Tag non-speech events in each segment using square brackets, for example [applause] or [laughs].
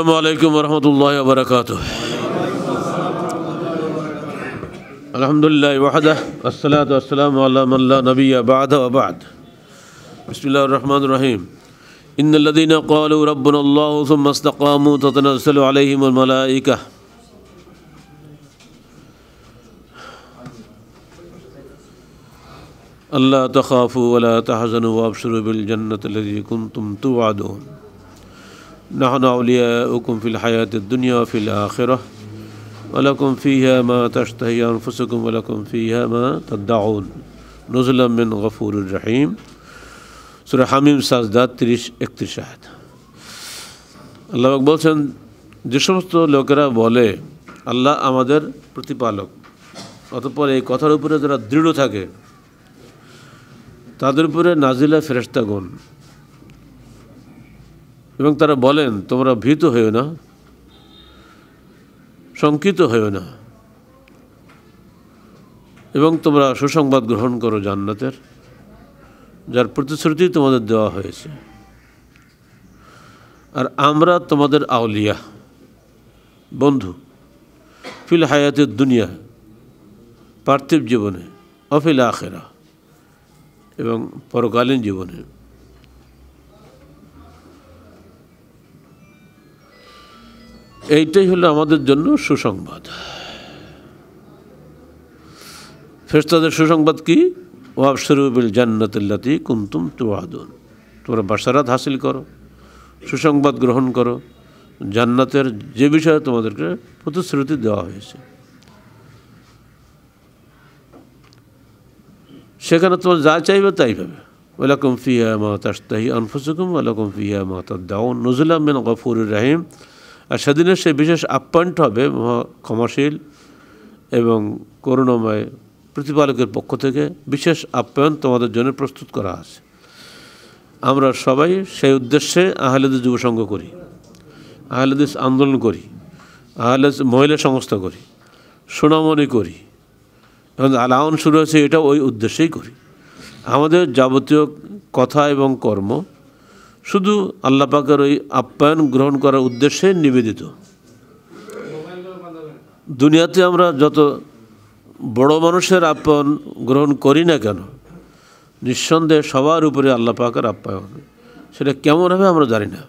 السلام عليكم ورحمة الله وبركاته الحمد لله وحده والصلاة والسلام على من لا نبي بعد وبعد بسم الله الرحمن الرحيم إن الذين قالوا ربنا الله ثم استقاموا تتنزل عليهم الملائكة ألا تخافوا ولا تحزنوا وأبشروا بالجنة التي كنتم توعدون نحن أولياؤكم في الحياة الدنيا وفي الآخرة ولكم فيها ما تشتهي أنفسكم ولكم فيها ما تدعون نزلا من غفور رحيم সুরা হামিম সাজদা তিরিশ একত্রিশ আয়াত আল্লাহ বলছেন যে সমস্ত লোকেরা বলে আল্লাহ আমাদের প্রতিপালক অতঃপর এই কথার উপরে যারা দৃঢ় থাকে তাদের উপরে নাজিলা ফেরেস্তাগুন এবং তারা বলেন তোমরা ভীত হয়েও না শঙ্কিত হয়েও না এবং তোমরা সুসংবাদ গ্রহণ করো জান্নাতের যার প্রতিশ্রুতি তোমাদের দেওয়া হয়েছে আর আমরা তোমাদের আউলিয়া বন্ধু ফিল হায়াতের দুনিয়া পার্থিব জীবনে অফিল আখেরা এবং পরকালীন জীবনে এইটাই হলো আমাদের জন্য সুসংবাদ ফেরস্তাদের সুসংবাদ কি ওয়াবসরুবিল জান্নাতুল্লাতি কুন্তুম তুয়াদুন তোমরা বাসারাত হাসিল করো সুসংবাদ গ্রহণ করো জান্নাতের যে বিষয়ে তোমাদেরকে প্রতিশ্রুতি দেওয়া হয়েছে সেখানে তোমার যা চাইবে তাই পাবে ওলাকুম ফিয়া মা আনফুসুকুম ওলাকুম ফিয়া মা দাও নজুলাম মিন গফুর রাহিম আর সেদিনে সেই বিশেষ আপ্যায়নটা হবে মহা ক্ষমাশীল এবং করুণাময় প্রতিপালকের পক্ষ থেকে বিশেষ আপ্যায়ন তোমাদের জন্য প্রস্তুত করা আছে আমরা সবাই সেই উদ্দেশ্যে আহলেদের যুবসংঘ করি আহলেদিস আন্দোলন করি আহলেদ মহিলা সংস্থা করি সুনামনি করি এখন আলাউন শুরু হয়েছে এটা ওই উদ্দেশ্যেই করি আমাদের যাবতীয় কথা এবং কর্ম শুধু আল্লাপাকের ওই আপ্যায়ন গ্রহণ করার উদ্দেশ্যে নিবেদিত দুনিয়াতে আমরা যত বড় মানুষের আপ্যায়ন গ্রহণ করি না কেন নিঃসন্দেহে সবার উপরে আল্লাপাকের আপ্যায়ন সেটা কেমন হবে আমরা জানি না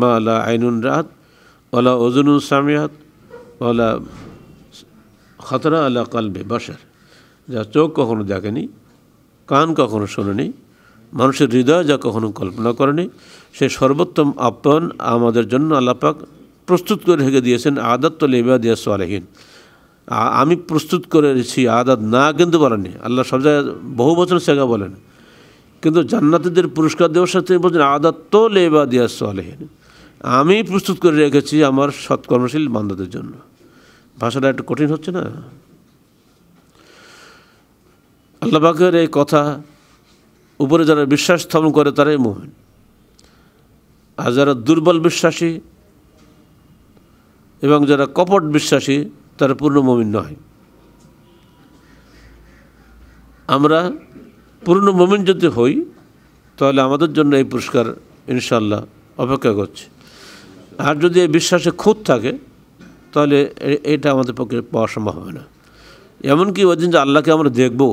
মা আল্লাহ আইনুন রাত ওলা অজুনুল সামিয়াত ওলা খতরা আলা কালবে বাসার যা চোখ কখনো দেখেনি কান কখনো শোনেনি মানুষের হৃদয় যা কখনো কল্পনা করেনি সে সর্বোত্তম আপ্যায়ন আমাদের জন্য আল্লাপাক প্রস্তুত করে রেখে দিয়েছেন লেবা ইবাদিয়া সোয়ালহীন আমি প্রস্তুত করেছি আদাত না কিন্তু বলেনি আল্লাহ সব জায়গায় বহু বছর সেগা বলেন কিন্তু জান্নাতিদের পুরস্কার দেওয়ার সাথে বলছেন আদাত্ত লেবা দিয়া সোয়ালহীন আমি প্রস্তুত করে রেখেছি আমার সৎকর্মশীল বান্ধবদের জন্য ভাষাটা একটু কঠিন হচ্ছে না আল্লাহ পাকের এই কথা উপরে যারা বিশ্বাস স্থাপন করে তারাই মোমেন আর যারা দুর্বল বিশ্বাসী এবং যারা কপট বিশ্বাসী তারা পূর্ণ মমিন নয় আমরা পূর্ণ মমিন যদি হই তাহলে আমাদের জন্য এই পুরস্কার ইনশাল্লাহ অপেক্ষা করছে আর যদি এই বিশ্বাসে খুঁত থাকে তাহলে এটা আমাদের পক্ষে পাওয়া সম্ভব হবে না এমনকি ওই দিন যে আল্লাহকে আমরা দেখবো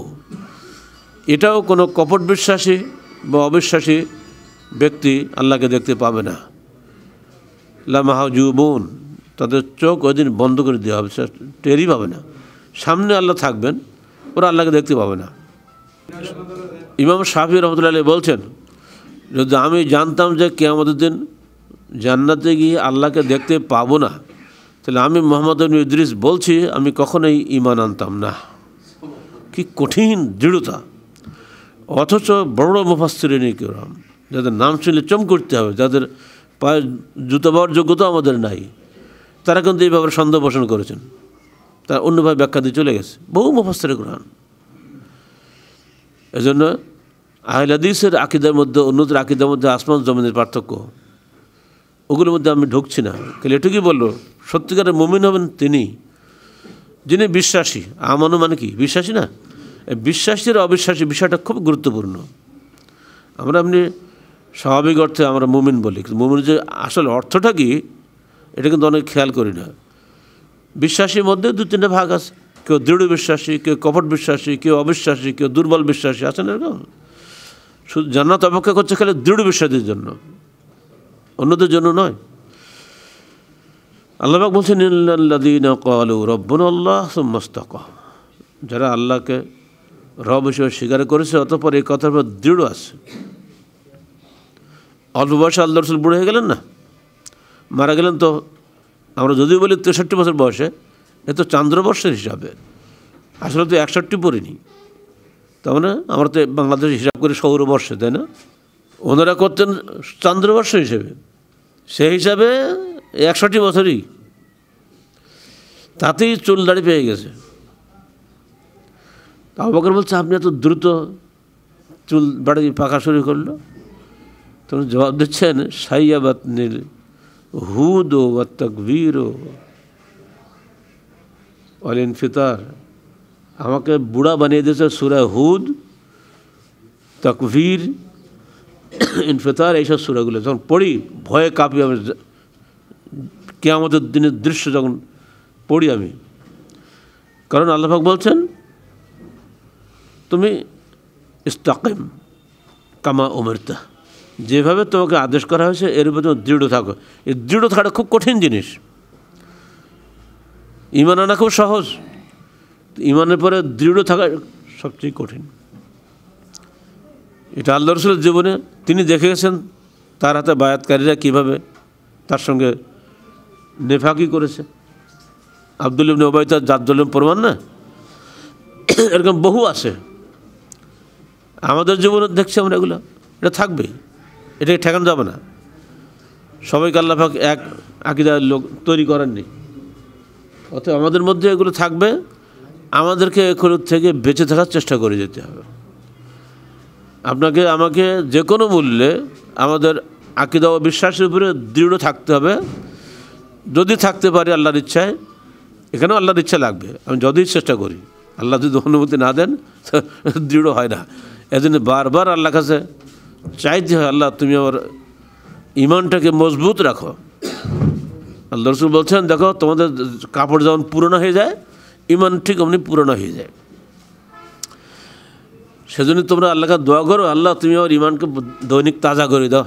এটাও কোনো কপট বিশ্বাসী বা অবিশ্বাসী ব্যক্তি আল্লাহকে দেখতে পাবে না বোন তাদের চোখ ওই দিন বন্ধ করে দেওয়া হবে টেরই পাবে না সামনে আল্লাহ থাকবেন ওরা আল্লাহকে দেখতে পাবে না ইমাম শাহি রহমতুল্লাহ বলছেন যদি আমি জানতাম যে আমাদের দিন জান্নাতে গিয়ে আল্লাহকে দেখতে পাবো না তাহলে আমি মোহাম্মদ ইদ্রিস বলছি আমি কখনোই ইমান আনতাম না কি কঠিন দৃঢ়তা অথচ বড় মুফাস্তিরিনী কিরম যাদের নাম শুনলে চম করতে হবে যাদের পায়ে জুতো পাওয়ার যোগ্যতা আমাদের নাই তারা কিন্তু এই ব্যাপারে সন্দেহ পোষণ করেছেন তার অন্যভাবে ব্যাখ্যা দিয়ে চলে গেছে বহু মুফাস্তির কোরআন এজন্য আহিলাদিসের আকিদার মধ্যে অন্যদের আকিদার মধ্যে আসমান জমিনের পার্থক্য ওগুলোর মধ্যে আমি ঢুকছি না কিন্তু এটুকুই বললো সত্যিকারের মমিন হবেন তিনি যিনি বিশ্বাসী আমানো মানে কি বিশ্বাসী না বিশ্বাসীর অবিশ্বাসী বিষয়টা খুব গুরুত্বপূর্ণ আমরা এমনি স্বাভাবিক অর্থে আমরা মুমিন বলি কিন্তু মুমিনের যে আসল অর্থটা কি এটা কিন্তু অনেক খেয়াল করি না বিশ্বাসীর মধ্যে দু তিনটে ভাগ আছে কেউ দৃঢ় বিশ্বাসী কেউ কপট বিশ্বাসী কেউ অবিশ্বাসী কেউ দুর্বল বিশ্বাসী আছেন এরকম শুধু জান্নাত অপেক্ষা করছে খালি দৃঢ় বিশ্বাসীর জন্য অন্যদের জন্য নয় আল্লাহ বলছেন যারা আল্লাহকে রব স্বীকার করেছে অতপর এই কথার উপর দৃঢ় আছে অল্প বয়সে আল্লাহ রসুল বুড়ো হয়ে গেলেন না মারা গেলেন তো আমরা যদিও বলি তেষট্টি বছর বয়সে এ তো চান্দ্রবর্ষের হিসাবে আসলে তো একষট্টি পড়িনি তার মানে আমরা তো বাংলাদেশ হিসাব করি সৌরবর্ষে তাই না ওনারা করতেন চান্দ্রবর্ষ হিসেবে সেই হিসাবে একষট্টি বছরই তাতেই চুল দাড়ি পেয়ে গেছে তা অবাকর বলছে আপনি এত দ্রুত চুল বাড়ি পাকা শুরু করলো তখন জবাব দিচ্ছেন সাইয়াবাত নীল হুদ ও বা তকবীর ও অলিন ফিতার আমাকে বুড়া বানিয়ে দিয়েছে সুরা হুদ তকভীর ইনফিতার এইসব সুরাগুলো যখন পড়ি ভয়ে কাঁপি আমি কেয়ামতের দিনের দৃশ্য যখন পড়ি আমি কারণ আল্লাহাক বলছেন তুমি ইস্তাকিম কামা অমৃতা যেভাবে তোমাকে আদেশ করা হয়েছে এর উপর তুমি দৃঢ় থাকো এই দৃঢ় থাকাটা খুব কঠিন জিনিস ইমান আনা খুব সহজ ইমানের পরে দৃঢ় থাকা সবচেয়ে কঠিন এটা আল্লাহ রসুলের জীবনে তিনি দেখে গেছেন তার হাতে বায়াতকারীরা কীভাবে তার সঙ্গে নেফাকি করেছে আবদুল ইবনে ওবায়দার জাদ্দুলিম প্রমাণ না এরকম বহু আছে আমাদের জীবনে দেখছি আমরা এগুলো এটা থাকবেই এটাকে ঠেকানো যাবে না সবাইকে আল্লাহাক এক আকিদার লোক তৈরি করেননি অতএব আমাদের মধ্যে এগুলো থাকবে আমাদেরকে এখন থেকে বেঁচে থাকার চেষ্টা করে যেতে হবে আপনাকে আমাকে যে কোনো মূল্যে আমাদের আকিদা ও বিশ্বাসের উপরে দৃঢ় থাকতে হবে যদি থাকতে পারি আল্লাহর ইচ্ছায় এখানেও আল্লাহর ইচ্ছা লাগবে আমি যদি চেষ্টা করি আল্লাহ যদি অনুমতি না দেন [laughs] দৃঢ় হয় না এজন্য বারবার আল্লাহ কাছে চাইতে হয় আল্লাহ তুমি আমার ইমানটাকে মজবুত রাখো আল্লাহ রসুল বলছেন দেখো তোমাদের কাপড় যেমন পুরনো হয়ে যায় ইমান ঠিক অমনি পুরনো হয়ে যায় সেজন্য তোমরা আল্লাহকে দোয়া করো আল্লাহ তুমি আমার ইমানকে দৈনিক তাজা করে দাও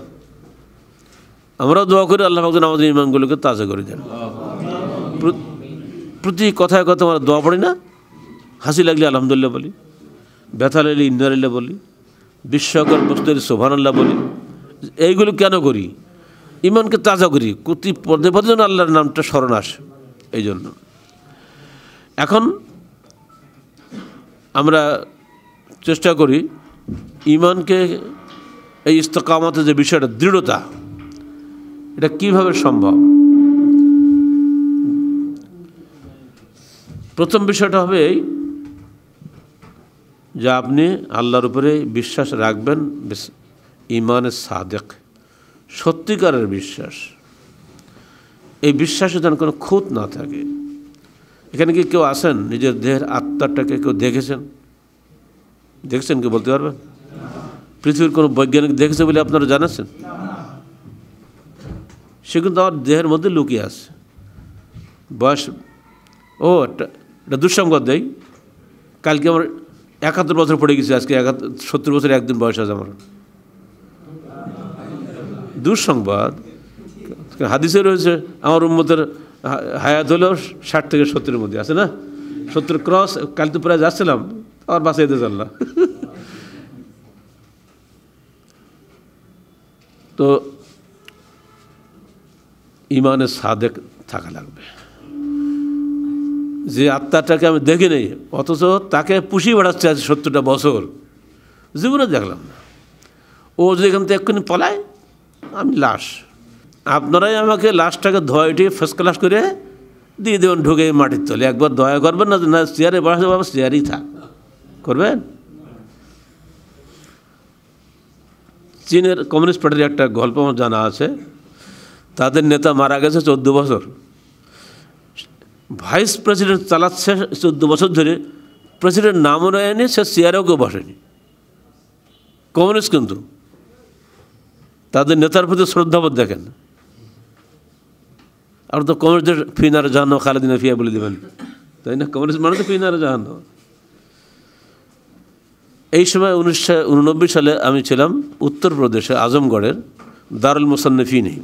আমরাও দোয়া করি আল্লাহ ভাবছেন আমাদের ইমানগুলোকে তাজা করে দেন প্রতি কথায় কথা আমরা দোয়া পড়ি না হাসি লাগলে আলহামদুলিল্লাহ বলি ব্যথা লাগলে বলি বিস্ময়কর বস্তু সোভানাল্লাহ বলি এইগুলো কেন করি ইমানকে তাজা করি কতি পদে পদে যেন আল্লাহর নামটা স্মরণ আসে এই জন্য এখন আমরা চেষ্টা করি ইমানকে এই ইস্তকামাতে যে বিষয়টা দৃঢ়তা এটা কিভাবে সম্ভব প্রথম বিষয়টা হবে এই যা আপনি আল্লাহর উপরে বিশ্বাস রাখবেন ইমানের সাদেক সত্যিকারের বিশ্বাস এই বিশ্বাসে যেন কোনো খুঁত না থাকে এখানে কি কেউ আসেন নিজের দেহের আত্মাটাকে কেউ দেখেছেন দেখেছেন কি বলতে পারবেন পৃথিবীর কোনো বৈজ্ঞানিক দেখেছে বলে আপনারা জানাচ্ছেন সে কিন্তু আমার দেহের মধ্যে লুকিয়ে আছে বয়স ও একটা দুঃসংবাদ দেয় কালকে আমার একাত্তর বছর পড়ে গেছি আজকে একাত্তর সত্তর বছর একদিন বয়স আছে আমার দুঃসংবাদ হাদিসে রয়েছে আমার উম্মতের হায়াত হলো ষাট থেকে সত্তরের মধ্যে আছে না সত্তর ক্রস কাল তো প্রায় যাচ্ছিলাম আবার বাসে যেতে চাল না তো ইমানে সাদেক থাকা লাগবে যে আত্মাটাকে আমি দেখি নেই অথচ তাকে পুষিয়ে বেড়াচ্ছে আজ সত্তরটা বছর জীবনে দেখলাম না ও যদি এখান থেকে এক্ষুনি পলায় আমি লাশ আপনারাই আমাকে লাশটাকে উঠিয়ে ফার্স্ট ক্লাস করে দিয়ে দেবেন ঢুকে মাটির তলে একবার দয়া করবেন না না চেয়ারে বাড়াতে বাবা চেয়ারই থাক করবেন চীনের কমিউনিস্ট পার্টির একটা গল্প আমার জানা আছে তাদের নেতা মারা গেছে চোদ্দ বছর ভাইস প্রেসিডেন্ট চালাচ্ছে চোদ্দ বছর ধরে প্রেসিডেন্ট নামও নেয়নি সে চেয়ারেও কেউ বসেনি কমিউনিস্ট কিন্তু তাদের নেতার প্রতি শ্রদ্ধাবোধ দেখেন আর তো কমিউনিস্টের ফিনার জাহান্ন খালেদিনা ফিয়া বলে দেবেন তাই না কমিউনিস্ট মানে তো ফিনার জাহান্ন এই সময় উনিশশো সালে আমি ছিলাম উত্তরপ্রদেশে আজমগড়ের দারুল মুসান্নফি নেই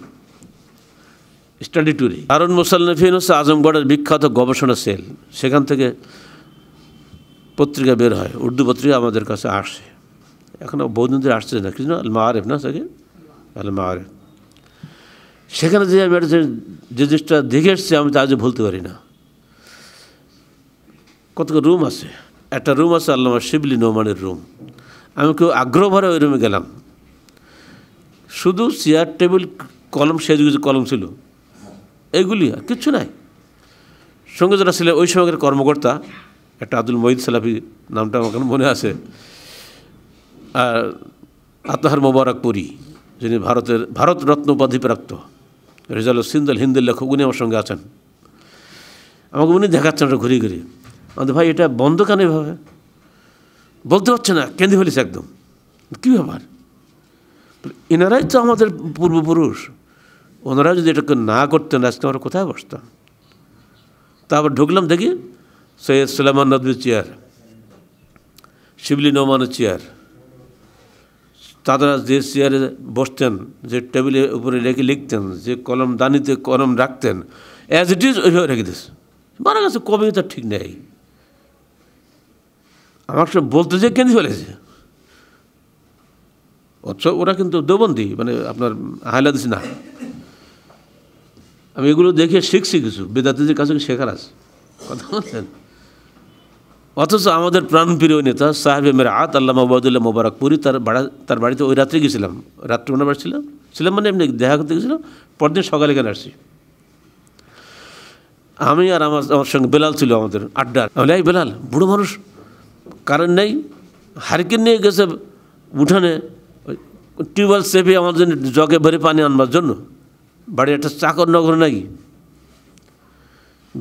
স্টাডি ট্যুরে হারুন মুসাল্লাফিন হচ্ছে আজমগড়ের বিখ্যাত গবেষণা সেল সেখান থেকে পত্রিকা বের হয় উর্দু পত্রিকা আমাদের কাছে আসে এখন বৌদ্ধদের আসছে না কিছু না আল না সেখানে আল সেখানে যে আমি যে জিনিসটা দেখে এসছি আমি তা আজ ভুলতে পারি না কত রুম আছে একটা রুম আছে আল্লামা শিবলি নোমানের রুম আমি কেউ আগ্রহ ভরে ওই রুমে গেলাম শুধু চেয়ার টেবিল কলম সেজগুজু কলম ছিল এগুলি আর কিচ্ছু নাই সঙ্গে যারা ছিলেন ওই সময়ের কর্মকর্তা একটা আব্দুল মহিদ সালাফি নামটা আমার মনে আছে আর মোবারক মোবারকপুরি যিনি ভারতের ভারতরত্ন উপাধি প্রাপ্ত রেজাল সিন্দল হিন্দের লেখক উনি আমার সঙ্গে আছেন আমাকে উনি দেখাচ্ছেন ওটা ঘুরিয়ে ঘুরিয়ে আমাদের ভাই এটা বন্ধ কেন এভাবে বলতে পারছে না কেন্দ্রে ফেলিস একদম কী ব্যাপার এনারাই তো আমাদের পূর্বপুরুষ ওনারা যদি এটাকে না করতেন আজকে আমরা কোথায় বসতাম তারপর ঢুকলাম দেখি সৈয়দ সুলেমান নদীর চেয়ার শিবলি নোমানের চেয়ার তাদের যে চেয়ারে বসতেন যে টেবিলের উপরে রেখে লিখতেন যে কলম দানিতে কলম রাখতেন অ্যাজ ইট ইজ ওইভাবে রেখে দিস মারা গেছে কবে তার ঠিক নেই আমার সব বলতে যে কেন ফেলেছে অথচ ওরা কিন্তু দেবন্দী মানে আপনার দিস না আমি এগুলো দেখে শিখছি কিছু বেদাতিদের কাছে শেখার আছে কথা বলছেন অথচ আমাদের প্রাণপ্রিয় নেতা সাহেব মেরে আত আল্লাহ মোবাদুল্লাহ পুরী তার বাড়া তার বাড়িতে ওই রাত্রে গেছিলাম রাত্রে মনে বাড়ছিলাম ছিলাম মানে এমনি দেখা করতে গেছিলাম পরদিন সকালে এখানে আসছি আমি আর আমার আমার সঙ্গে বেলাল ছিল আমাদের আড্ডা আমি এই বেলাল বুড়ো মানুষ কারেন্ট নেই হারিকেন নিয়ে গেছে উঠানে টিউবওয়েল সেফে আমার জন্য জগে ভরে পানি আনবার জন্য বাড়ি একটা চাকর নগর নাকি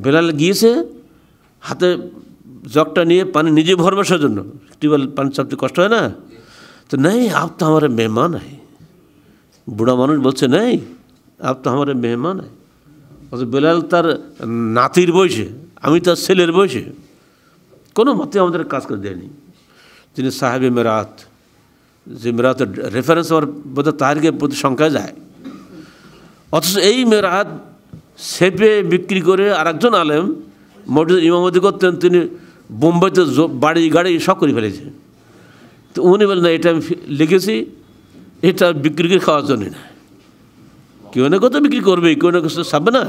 বেলাল গিয়েছে হাতে জগটা নিয়ে পানি নিজে ভরবাসার জন্য টিউবওয়েল পানি চাপতে কষ্ট হয় না তো নেই আপ তো আমার মেহমান হয় বুড়া মানুষ বলছে নেই আপ তো আমার মেহমান হয় অথচ বেলাল তার নাতির বয়সে আমি তার ছেলের বয়সে কোনো মতে আমাদের কাজ করে দেয়নি তিনি সাহেবে মেরাত যে মেরাতের রেফারেন্স আমার বোধহয় তাহারকে প্রতি শঙ্কা যায় অথচ এই মেরাত সেপে বিক্রি করে আরেকজন আলেম মসজিদ ইমামতি করতেন তিনি বোম্বাইতে বাড়ি গাড়ি সব করে ফেলেছে তো উনি বলেন না এটা আমি লিখেছি এটা বিক্রি করে খাওয়ার জন্য না কেউ না কোথাও বিক্রি করবে কেউ না কোথাও সাবে না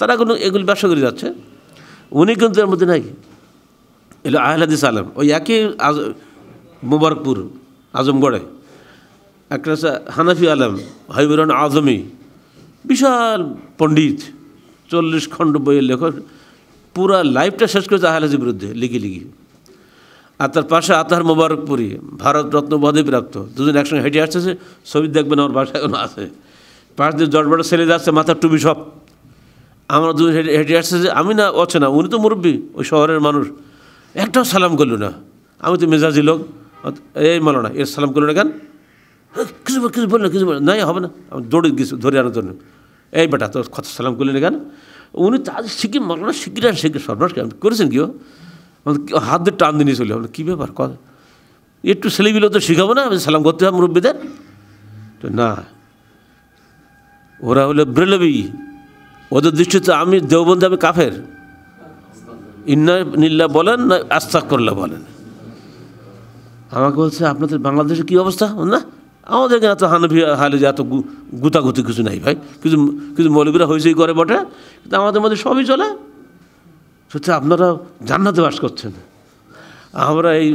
তারা কোনো এগুলি ব্যবসা করে যাচ্ছে উনি কিন্তু এর মধ্যে নাই এলো আহলাদিস আলম ওই একই আজ মুবারকপুর আজমগড়ে একটা হানাফি আলম হাইবুরন আজমি বিশাল পণ্ডিত চল্লিশ খণ্ড বইয়ের লেখক পুরা লাইফটা শেষ করেছে আহলাজির বিরুদ্ধে লিখি লিখি আর তার পাশে আতার মোবারকপুরি রত্ন উপাধি প্রাপ্ত দুজন একসঙ্গে হেঁটে আসতেছে ছবি দেখবেন আমার বাসায় এখনো আছে পাশ দিয়ে জটবাটা ছেলে যাচ্ছে মাথার টুপি সব আমার দুজন হেঁটে হেঁটে আসতেছে আমি না অচে না উনি তো মুরব্বী ওই শহরের মানুষ একটাও সালাম করল না আমি তো মেজাজি লোক এই মালো না এর সালাম করলো না কেন হ্যাঁ, কিছু কিছু বল না কিছু বল নাই হবে না আমি দৌড়ে গেছি ধরে আনার জন্য এই বেটা তো কথা সালাম করলেন কেন উনি তার শিখি মরলা শিখির আর শিখি সর্বনাশ কেন করেছেন কেউ হাত দিয়ে টান দিয়ে চলে কী ব্যাপার কথা একটু ছেলেগুলো তো শিখাবো না সালাম করতে হবে মুরব্বীদের তো না ওরা হলো ব্রেলবি ওদের দৃষ্টিতে আমি দেওবন্দে আমি কাফের ইন্না নিল্লা বলেন না আস্তাক করলা বলেন আমাকে বলছে আপনাদের বাংলাদেশে কী অবস্থা না আমাদের এখানে তো হানফি যে এত গুতাগুতি কিছু নাই ভাই কিছু কিছু মৌলিকরা হয়েছেই করে বটে কিন্তু আমাদের মধ্যে সবই চলে সত্যি আপনারা জান্নাতে বাস করছেন আমরা এই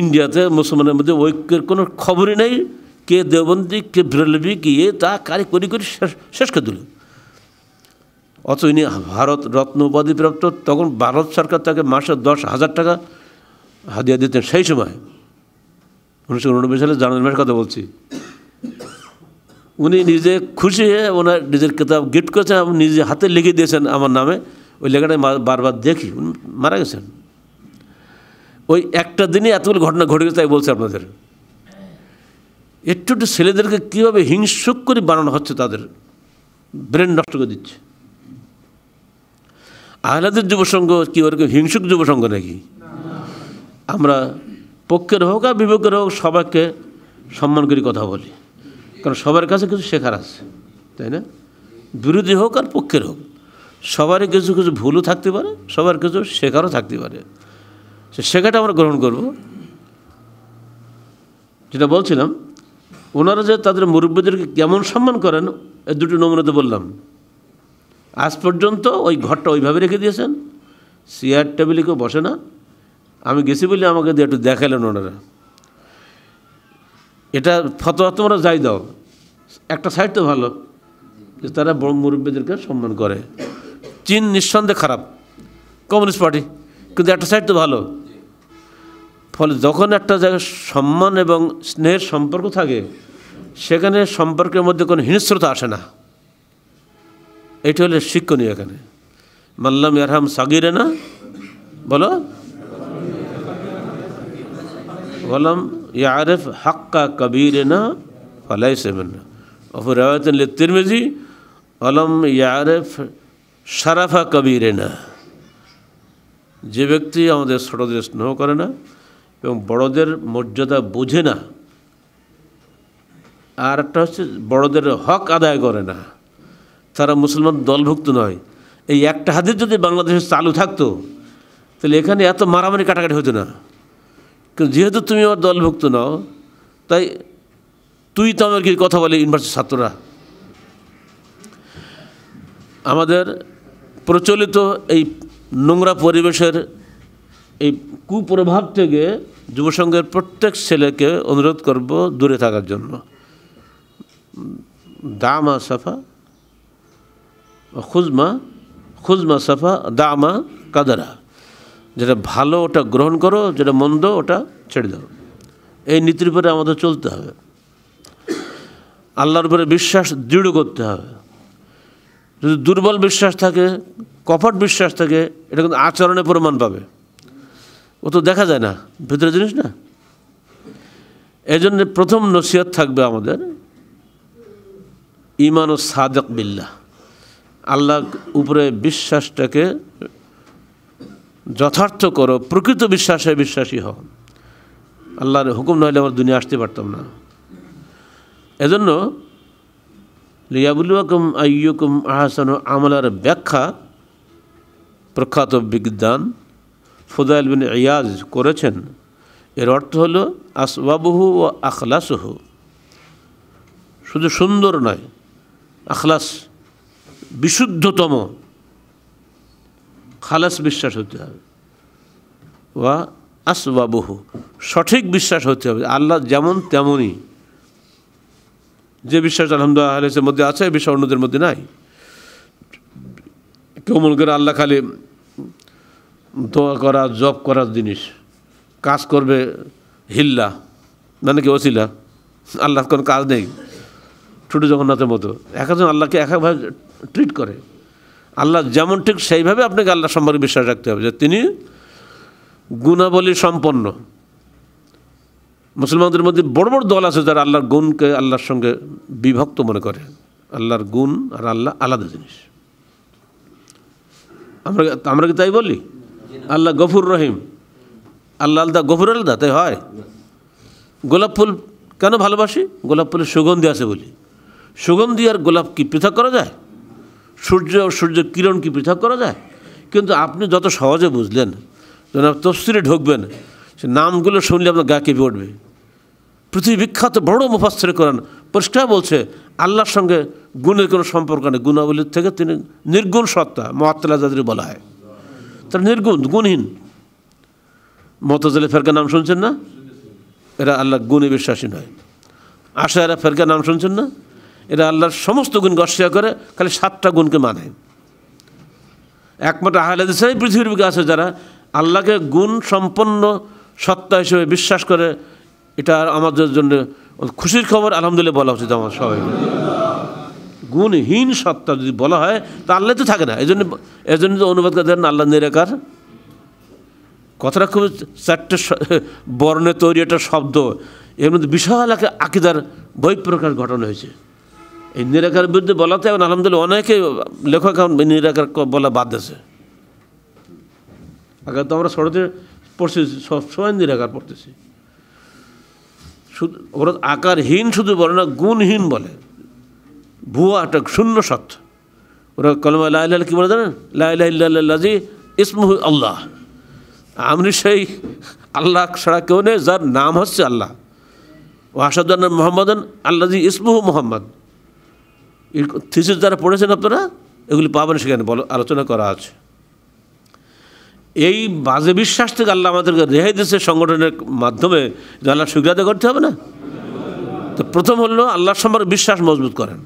ইন্ডিয়াতে মুসলমানের মধ্যে ঐক্যের কোনো খবরই নেই কে দেবন্দী কে বিরলবি কে তা কারি করি করি শেষ শেষ করে দিল অত ইনি ভারত রত্ন উপাধিপ্রাপ্ত তখন ভারত সরকার তাকে মাসে দশ হাজার টাকা হাদিয়া দিতেন সেই সময় উনিশশো উননব্বই সালে জানুয়ারি মাসের কথা বলছি উনি নিজে খুশি হয়ে ওনার নিজের কিতাব গিফট করেছেন এবং নিজে হাতে লিখে দিয়েছেন আমার নামে ওই লেখাটা বারবার দেখি উনি মারা গেছেন ওই একটা দিনে এতগুলো ঘটনা ঘটে গেছে তাই বলছে আপনাদের একটু একটু ছেলেদেরকে কীভাবে হিংসুক করে বানানো হচ্ছে তাদের ব্রেন নষ্ট করে দিচ্ছে আহলাদের যুবসংঘ কী ওরকম হিংসুক যুবসংঘ নাকি আমরা পক্ষের হোক আর বিপক্ষের হোক সবাইকে সম্মান করে কথা বলি কারণ সবার কাছে কিছু শেখার আছে তাই না বিরোধী হোক আর পক্ষের হোক সবারই কিছু কিছু ভুলও থাকতে পারে সবার কিছু শেখারও থাকতে পারে সে শেখাটা আমরা গ্রহণ করব যেটা বলছিলাম ওনারা যে তাদের মুরব্বীদেরকে কেমন সম্মান করেন এ দুটো নমুনাতে বললাম আজ পর্যন্ত ওই ঘরটা ওইভাবে রেখে দিয়েছেন চেয়ার টেবিলে কেউ বসে না আমি গেছি বলে আমাকে একটু দেখালেন ওনারা এটা ফতোয়া তোমরা যাই দাও একটা সাইড তো ভালো যে তারা বড় মুরব্বীদেরকে সম্মান করে চীন নিঃসন্দেহে খারাপ কমিউনিস্ট পার্টি কিন্তু একটা সাইড তো ভালো ফলে যখন একটা জায়গায় সম্মান এবং স্নেহের সম্পর্ক থাকে সেখানে সম্পর্কের মধ্যে কোনো হিংস্রতা আসে না এটি হলে শিক্ষণীয় এখানে মাল্লাম ইয়ারহাম সাগিরে না বলো ওয়ালাম ইয়ারেফ হাক্কা কবির না ফালাই সেবেন না অফর রেওয়ায়তেন লিত্তিরমেজি ওয়ালাম ইয়ারেফ সারাফা কবির না যে ব্যক্তি আমাদের ছোটদের স্নেহ করে না এবং বড়দের মর্যাদা বোঝে না আর একটা হচ্ছে বড়দের হক আদায় করে না তারা মুসলমান দলভুক্ত নয় এই একটা হাতের যদি বাংলাদেশে চালু থাকতো তাহলে এখানে এত মারামারি কাটাকাটি হতো না যেহেতু তুমি আমার দলভুক্ত নাও তাই তুই তো আমার কি কথা বলে ইউনিভার্সিটির ছাত্ররা আমাদের প্রচলিত এই নোংরা পরিবেশের এই কুপ্রভাব থেকে যুবসংঘের প্রত্যেক ছেলেকে অনুরোধ করব দূরে থাকার জন্য দামা সাফা খুজমা খুজমা সাফা দামা কাদারা যেটা ভালো ওটা গ্রহণ করো যেটা মন্দ ওটা ছেড়ে দাও এই নীতির উপরে আমাদের চলতে হবে আল্লাহর উপরে বিশ্বাস দৃঢ় করতে হবে যদি দুর্বল বিশ্বাস থাকে কপট বিশ্বাস থাকে এটা কিন্তু আচরণে প্রমাণ পাবে ও তো দেখা যায় না ভিতরে জিনিস না এই জন্য প্রথম নসিহত থাকবে আমাদের ইমান ও সাদক বিল্লা আল্লাহ উপরে বিশ্বাসটাকে যথার্থ করো প্রকৃত বিশ্বাসে বিশ্বাসী হও আল্লাহর হুকুম নইলে আমার দুনিয়া আসতে পারতাম না এজন্য লিয়াবুলুয়াকুম আইয়ুকুম আহাসানু আমলার ব্যাখ্যা প্রখ্যাত বিজ্ঞান ফুদাইল বিন ইয়াজ করেছেন এর অর্থ হল আসবাবহু ও আখলাসহু শুধু সুন্দর নয় আখলাস বিশুদ্ধতম খালাস বিশ্বাস হতে হবে ওয়া আসবাবহু সঠিক বিশ্বাস হতে হবে আল্লাহ যেমন তেমনই যে বিশ্বাস আলহামদুল্লাহ মধ্যে আছে বিশ্বাস অন্যদের মধ্যে নাই কেউ মনে করে আল্লাহ খালি দোয়া করা জব করার জিনিস কাজ করবে হিল্লা মানে কি ওসিলা আল্লাহ কোনো কাজ নেই ছোটো জগন্নাথের মতো এক একজন আল্লাহকে এক একভাবে ট্রিট করে আল্লাহ যেমন ঠিক সেইভাবে আপনাকে আল্লাহ সম্পর্কে বিশ্বাস রাখতে হবে যে তিনি গুণাবলী সম্পন্ন মুসলমানদের মধ্যে বড় বড় দল আছে যারা আল্লাহর গুণকে আল্লাহর সঙ্গে বিভক্ত মনে করে আল্লাহর গুণ আর আল্লাহ আলাদা জিনিস আমরা আমরা কি তাই বলি আল্লাহ গফুর রহিম আল্লাহ আলাদা গফুর আলাদা তাই হয় গোলাপ ফুল কেন ভালোবাসি গোলাপ ফুলের সুগন্ধি আছে বলি সুগন্ধি আর গোলাপ কি পৃথক করা যায় সূর্য সূর্য কিরণ কি পৃথক করা যায় কিন্তু আপনি যত সহজে বুঝলেন যেন তফসিরে ঢুকবেন সে নামগুলো শুনলে আপনার গা কেঁপে উঠবে পৃথিবী বিখ্যাত বড় মুফাস্তরে করেন পরিষ্কার বলছে আল্লাহর সঙ্গে গুণের কোনো সম্পর্ক নেই গুণাবলীর থেকে তিনি নির্গুণ সত্তা মহাত্তলা যাদের বলা হয় তার নির্গুণ গুণহীন মতজালে ফেরকা নাম শুনছেন না এরা আল্লাহ গুণে বিশ্বাসী নয় আশা এরা ফেরকা নাম শুনছেন না এরা আল্লাহর সমস্ত গুণকে অস্বীকার করে খালি সাতটা গুণকে মানে একমাত্র আহলাদিসাই পৃথিবীর বুকে আছে যারা আল্লাহকে গুণ সম্পন্ন সত্তা হিসেবে বিশ্বাস করে এটা আমাদের জন্য খুশির খবর আলহামদুলিল্লাহ বলা উচিত আমার সবাই গুণহীন সত্তা যদি বলা হয় তা আল্লাহ তো থাকে না এই জন্য এই জন্য অনুবাদ করে দেন আল্লাহ নিরাকার কথাটা খুব চারটে বর্ণে তৈরি একটা শব্দ এর মধ্যে বিশাল একটা আকিদার বহিঃপ্রকাশ ঘটনা হয়েছে এই নিরাকার বিরুদ্ধে বলাতে এখন আলহামদুলিল্লাহ অনেকে লেখক এখন নিরাকার বলা বাদ আছে আগে তো আমরা সড়কে পড়ছি সবসময় নিরাকার পড়তেছি শুধু ওরা আকারহীন শুধু বলে না গুণহীন বলে ভুয়া একটা শূন্য সত্য ওরা কলম লাল কী বলে জানেন লাহি ইসমহ আল্লাহ আমি সেই আল্লাহ ছাড়া কেউ নেই যার নাম হচ্ছে আল্লাহ ও আসাদ মোহাম্মদ আল্লাহ ইসমুহ মোহাম্মদ থিসিস যারা পড়েছেন আপনারা এগুলি পাবেন সেখানে বল আলোচনা করা আছে এই বাজে বিশ্বাস থেকে আল্লাহ আমাদেরকে রেহাই দিচ্ছে সংগঠনের মাধ্যমে যে আল্লাহ স্বীকৃতি করতে হবে না তো প্রথম হলো আল্লাহ সম্পর্কে বিশ্বাস মজবুত করেন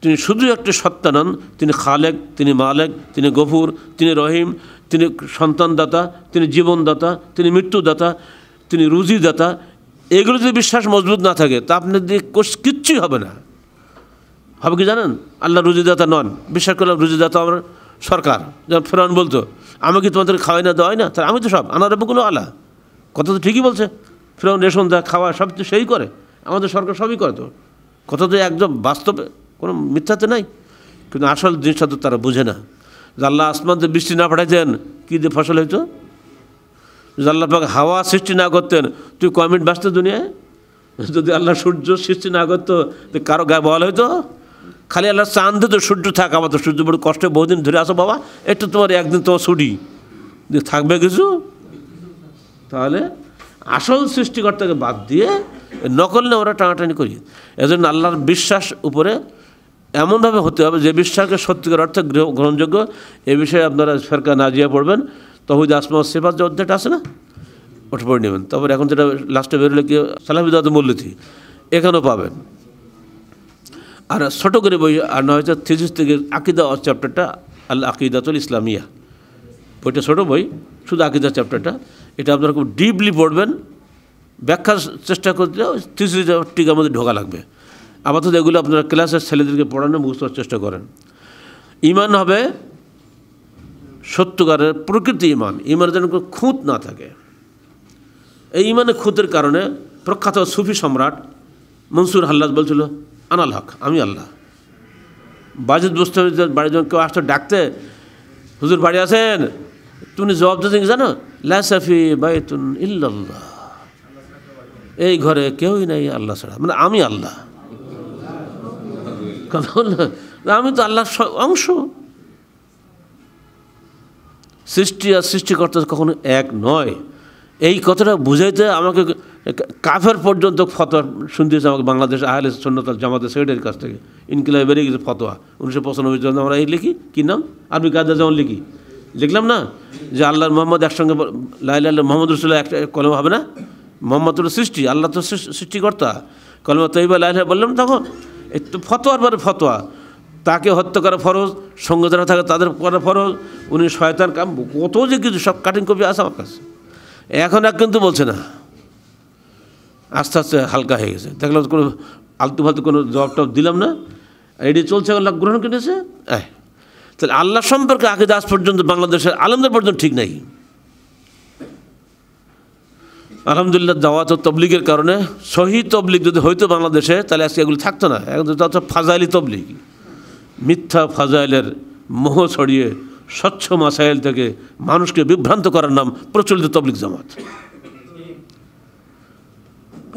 তিনি শুধু একটি সত্তা নন তিনি খালেক তিনি মালেক তিনি গফুর তিনি রহিম তিনি সন্তানদাতা তিনি জীবনদাতা তিনি মৃত্যুদাতা তিনি রুজিদাতা এগুলো যদি বিশ্বাস মজবুত না থাকে তা আপনার দিয়ে কিচ্ছুই হবে না হবে কি জানেন আল্লাহ রুজিদাতা নন বিশ্বাস করলাম রুজিদাতা আমার সরকার যেমন ফেরান বলতো আমি কি তোমাদের খাওয়াই না দেওয়াই না তাহলে আমি তো সব কোনো আলা কথা তো ঠিকই বলছে ফেরান রেশন দেয় খাওয়া সব তো সেই করে আমাদের সরকার সবই করে তো কথা তো একদম বাস্তবে কোনো মিথ্যাতে নাই কিন্তু আসল জিনিসটা তো তারা বুঝে না যে আল্লাহ আসমানতে বৃষ্টি না পাঠাইতেন কী দিয়ে ফসল হইতো জাল্লাহ আল্লাহ পাক হাওয়া সৃষ্টি না করতেন তুই কমিট বাঁচতে দুনিয়ায় যদি আল্লাহ সূর্য সৃষ্টি না করতো কারো গায়ে বল হইতো খালি আল্লাহ চাঁদে তো সূর্য থাক আমার তো সূর্য বড় কষ্টে বহুদিন ধরে আসো বাবা একটু তোমার একদিন তোমার ছুটি থাকবে কিছু তাহলে আসল সৃষ্টিকর্তাকে বাদ দিয়ে নকল নিয়ে ওরা টানাটানি করি এজন্য আল্লাহর বিশ্বাস উপরে এমনভাবে হতে হবে যে বিশ্বাসকে সত্যিকার অর্থে গ্রহণযোগ্য এ বিষয়ে আপনারা সরকার নাজিয়া পড়বেন তহুদ আসমা সেফার যে অধ্যায়টা আছে না ওটা পড়ে নেবেন তারপর এখন যেটা লাস্টে বেরোলে কি সালাহিদাদ মল্লিথি এখানেও পাবেন আর ছোটো করে বই আনা হয়েছে থিজিস থেকে আকিদা চ্যাপ্টারটা আকিদা চল ইসলামিয়া বইটা ছোটো বই শুধু আকিদা চ্যাপ্টারটা এটা আপনারা খুব ডিপলি পড়বেন ব্যাখ্যার চেষ্টা করতে থিজিস টিকার আমাদের ঢোকা লাগবে আপাতত এগুলো আপনারা ক্লাসের ছেলেদেরকে পড়ানো বুঝতে চেষ্টা করেন ইমান হবে সত্যকারের প্রকৃতি ইমান ইমানের যেন কোনো খুঁত না থাকে এই ইমানের খুঁতের কারণে প্রখ্যাত সুফি সম্রাট মনসুর হাল্লাদ বলছিল আনাল হক আমি আল্লাহ বাজুদ বসতে বাড়ি কেউ আসতো ডাকতে হুজুর বাড়ি আছেন তুমি জবাব দিতে জানো বাই বাইতুন ইল্লাল্লাহ এই ঘরে কেউই নাই আল্লাহ ছাড়া মানে আমি আল্লাহ আমি তো আল্লাহর অংশ সৃষ্টি আর সৃষ্টিকর্তা কখনো এক নয় এই কথাটা বুঝাইতে আমাকে কাফের পর্যন্ত ফতোয়া শুনতেছে আমাকে বাংলাদেশ আহলে সন্ন্যতাল জামাতের সেক্রেটারির কাছ থেকে ইনকিলাম বেরিয়ে গেছে ফতোয়া উনিশশো পঁচানব্বই জন আমরা এই লিখি কী নাম আরবি কাদা যেমন লিখি লিখলাম না যে আল্লাহ মোহাম্মদ একসঙ্গে লাইল আল্লাহ মোহাম্মদ রসুল্লাহ একটা কলম হবে না মোহাম্মদ তো সৃষ্টি আল্লাহ তো সৃষ্টিকর্তা কলমা তৈবা লাইল বললাম তখন একটু ফতোয়ার পরে ফতোয়া তাকে হত্যা করা ফরজ সঙ্গে যারা থাকে তাদের করা ফরজ উনি শয়তান কাম কত যে কিছু সব কাটিং কপি আছে আমার কাছে এখন আর কিন্তু বলছে না আস্তে আস্তে হালকা হয়ে গেছে দেখলাম কোনো আলতু ফালতু কোনো জবাব টব দিলাম না এটি চলছে আল্লাহ গ্রহণ করেছে হ্যাঁ তাহলে আল্লাহ সম্পর্কে আগে আজ পর্যন্ত বাংলাদেশের আলমদের পর্যন্ত ঠিক নাই আলহামদুলিল্লাহ দাওয়াত ও তবলিগের কারণে সহি তবলিগ যদি হইতো বাংলাদেশে তাহলে আজকে এগুলি থাকতো না একদম ফাজাইলি তবলিগ মিথ্যা ফাজাইলের মোহ ছড়িয়ে স্বচ্ছ মাসাইল থেকে মানুষকে বিভ্রান্ত করার নাম প্রচলিত তবলিক জামাত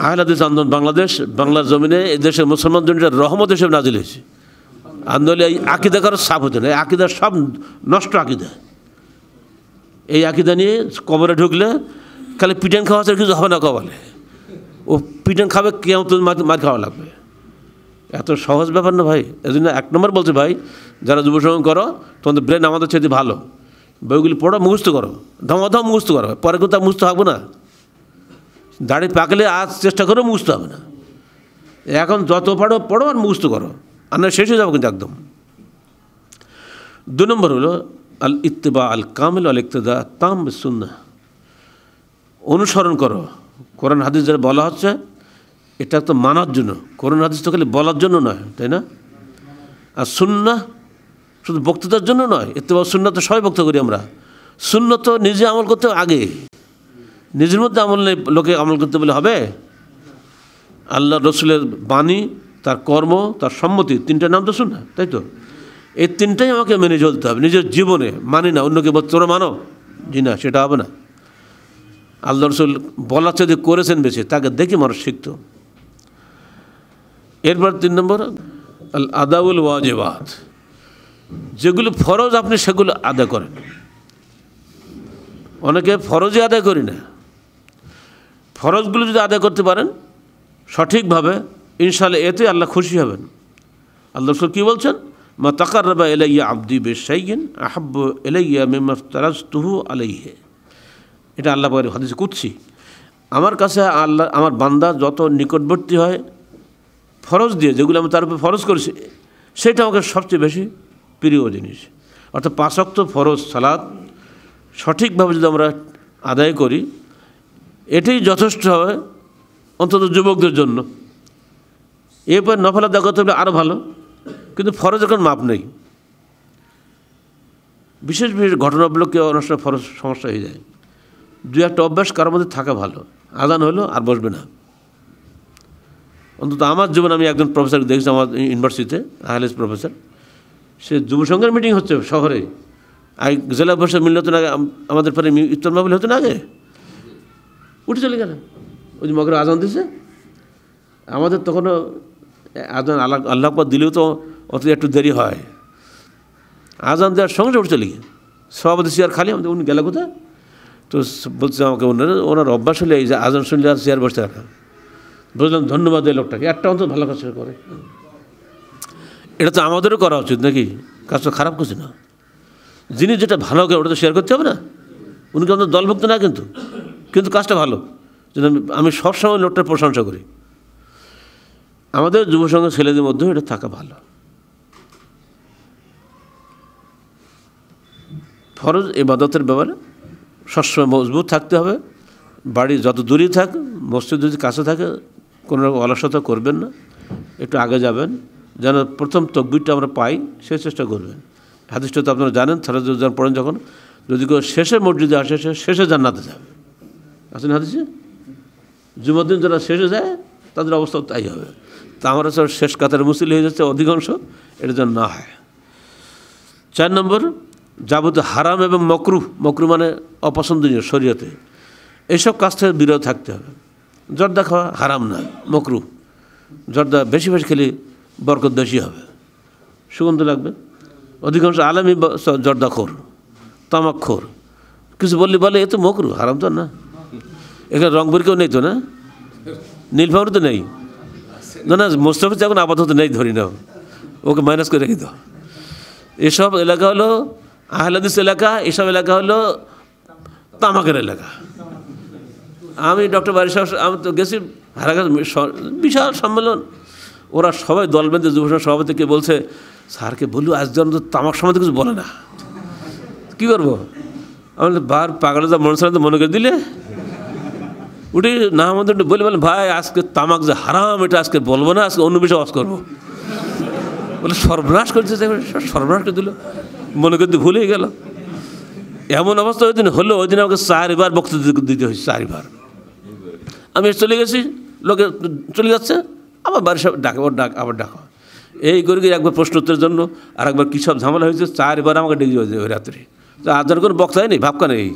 আহলাদিস আন্দোলন বাংলাদেশ বাংলার জমিনে দেশের মুসলমান জমিটা রহমত হিসেবে নাজিল হয়েছে আন্দোলনে এই আকিদা কারো সাপ হতে না এই আকিদার সব নষ্ট আকিদা এই আকিদা নিয়ে কবরে ঢুকলে খালি পিটান খাওয়া কিছু হবে না কবলে ও পিটান খাবে কেউ তো মার খাওয়া লাগবে এত সহজ ব্যাপার না ভাই এজন্য এক নম্বর বলছে ভাই যারা যুব করো তোমাদের ব্রেন আমাদের চেয়ে ভালো বইগুলি পড়ো মুখস্থ করো ধমাধম মুখস্থ করো পরে কিন্তু মুখস্থ হবে না দাড়ি পাকলে আজ চেষ্টা করো মুখস্থ হবে না এখন যত পড়ো পড়ো আর মুখস্থ করো আর না শেষ হয়ে যাবো কিন্তু একদম দু নম্বর হলো আল ইত্তেবা আল কামিল আল ইত্তেদা তাম সুন্না অনুসরণ করো কোরআন হাদিস যারা বলা হচ্ছে এটা তো মানার জন্য করোনা হাদিস তো খালি বলার জন্য নয় তাই না আর সুন্না শুধু বক্তৃতার জন্য নয় এতে সুন্না তো সবাই বক্ত করি আমরা শূন্য তো নিজে আমল করতে আগে নিজের মধ্যে আমল নেই লোকে আমল করতে বলে হবে আল্লাহ রসুলের বাণী তার কর্ম তার সম্মতি তিনটা নাম তো শূন্য তাই তো এই তিনটাই আমাকে মেনে চলতে হবে নিজের জীবনে মানি না অন্যকে তোরা মানো জি না সেটা হবে না আল্লাহ রসুল বলার যদি করেছেন বেশি তাকে দেখে মানুষ শিখতো এরপর তিন নম্বর আল আদাউল ওয়াজেবাদ যেগুলো ফরজ আপনি সেগুলো আদা করেন অনেকে ফরজই আদায় করি না ফরজগুলো যদি আদায় করতে পারেন সঠিকভাবে ইনশাল্লাহ এতে আল্লাহ খুশি হবেন আল্লাহ রসুল কী বলছেন মা তাকার রাবা এলাইয়া আব্দি বেশাইন আহাব্ব এলাইয়া মেমার তারাজ তুহু আলাইহে এটা আল্লাহ পরে হাদিস কুৎসি আমার কাছে আল্লাহ আমার বান্দা যত নিকটবর্তী হয় ফরজ দিয়ে যেগুলো আমি তার উপর ফরজ করেছি সেটা আমাকে সবচেয়ে বেশি প্রিয় জিনিস অর্থাৎ পাঁচক্ত ফরজ সালাদ সঠিকভাবে যদি আমরা আদায় করি এটাই যথেষ্ট হবে অন্তত যুবকদের জন্য এরপর নফলা দেখা করতে হলে আরও ভালো কিন্তু ফরজ এখন মাপ নেই বিশেষ বিশেষ ঘটনাগুলোকে অনুষ্ঠানে ফরজ সমস্যা হয়ে যায় দু একটা অভ্যাস কারোর মধ্যে থাকা ভালো আদান হলো আর বসবে না অন্তত আমার জীবন আমি একজন প্রফেসর দেখেছি আমার ইউনিভার্সিটিতে আহলেস প্রফেসর সে যুব সংঘের মিটিং হচ্ছে শহরে আই জেলা পরিষদ মিললে হতো না আমাদের পরে ইত্তর মাহবিল হতো না আগে উঠে চলে গেলেন ওই যে মগর আজান দিছে আমাদের তখনও আজান আল্লাহ আল্লাহ পর দিলেও তো অত একটু দেরি হয় আজান দেওয়ার সঙ্গে উঠে চলে গিয়ে সভাপতি চেয়ার খালি আমাদের উনি গেল কোথায় তো বলছে আমাকে ওনার ওনার অভ্যাস হলে এই যে আজান শুনলে আর চেয়ার বসতে রাখা বুঝলাম ধন্যবাদ এই লোকটাকে একটা অন্তত ভালো কাজ করে এটা তো আমাদেরও করা উচিত নাকি কাজটা খারাপ কিছু না যিনি যেটা ভালো করে ওটা তো শেয়ার করতে হবে না উনি কিন্তু দলভুক্ত না কিন্তু কিন্তু কাজটা ভালো যেটা আমি সবসময় লোকটার প্রশংসা করি আমাদের যুব সংঘের ছেলেদের মধ্যেও এটা থাকা ভালো ফরজ বাদতের ব্যাপারে সবসময় মজবুত থাকতে হবে বাড়ি যত দূরেই থাক মসজিদ যদি কাছে থাকে কোনো রকম অলসতা করবেন না একটু আগে যাবেন যেন প্রথম তকবিরটা আমরা পাই সে চেষ্টা করবেন হাদিসটা তো আপনারা জানেন থারাজুদ্দান পড়েন যখন যদি কেউ শেষে মসজিদে আসে সে শেষে জান্নাতে যাবে আছেন হাদিসে যুবদিন যারা শেষে যায় তাদের অবস্থা তাই হবে তা আমরা সব শেষ কাতার মুসিল হয়ে যাচ্ছে অধিকাংশ এটা যেন না হয় চার নম্বর যাবতীয় হারাম এবং মকরু মকরু মানে অপছন্দনীয় শরীয়তে এসব কাজ থেকে বিরত থাকতে হবে জর্দা খাওয়া হারাম না মকরু জর্দা বেশি বেশি খেলে বরকত বেশি হবে সুগন্ধ লাগবে অধিকাংশ আলামি জর্দাখোর খোর কিছু বললে বলে এ তো মকরু হারাম তো না এখানে রংপুর কেউ নেই তো না নীলফাউর তো নেই না না মোস্তফিজ এখন আপাতত নেই ধরি নাও ওকে মাইনাস করে রেখে দাও এসব এলাকা হলো আহলাদিস এলাকা এসব এলাকা হলো তামাকের এলাকা আমি ডক্টর বারি সাহস আমি তো গেছি হারাঘাট বিশাল সম্মেলন ওরা সবাই দল বেঁধে যুবসভা সভাপতিকে বলছে স্যারকে বলু আজ যেন তো তামাক সম্বন্ধে কিছু বলে না কী করবো আমি বার পাগল যা মনে তো মনে করে দিলে উঠে না আমাদের বলি বলে ভাই আজকে তামাক যে হারাম এটা আজকে বলবো না আজকে অন্য বিষয় অস করবো বলে সর্বনাশ করছে সর্বনাশ করে দিল মনে করতে ভুলেই গেল এমন অবস্থা ওই দিন হলো ওই দিন আমাকে চারবার বক্তব্য দিতে হয়েছে চারবার আমি চলে গেছি লোকে চলে যাচ্ছে আবার বাড়ির সব ডাক ওর ডাক আবার ডাক এই করে একবার প্রশ্ন উত্তরের জন্য আর একবার কী সব ঝামেলা হয়েছে চারবার আমাকে ডেকে হয়েছে ওই রাত্রে তো আদার কোনো বক্তা হয়নি ভাবকা নেই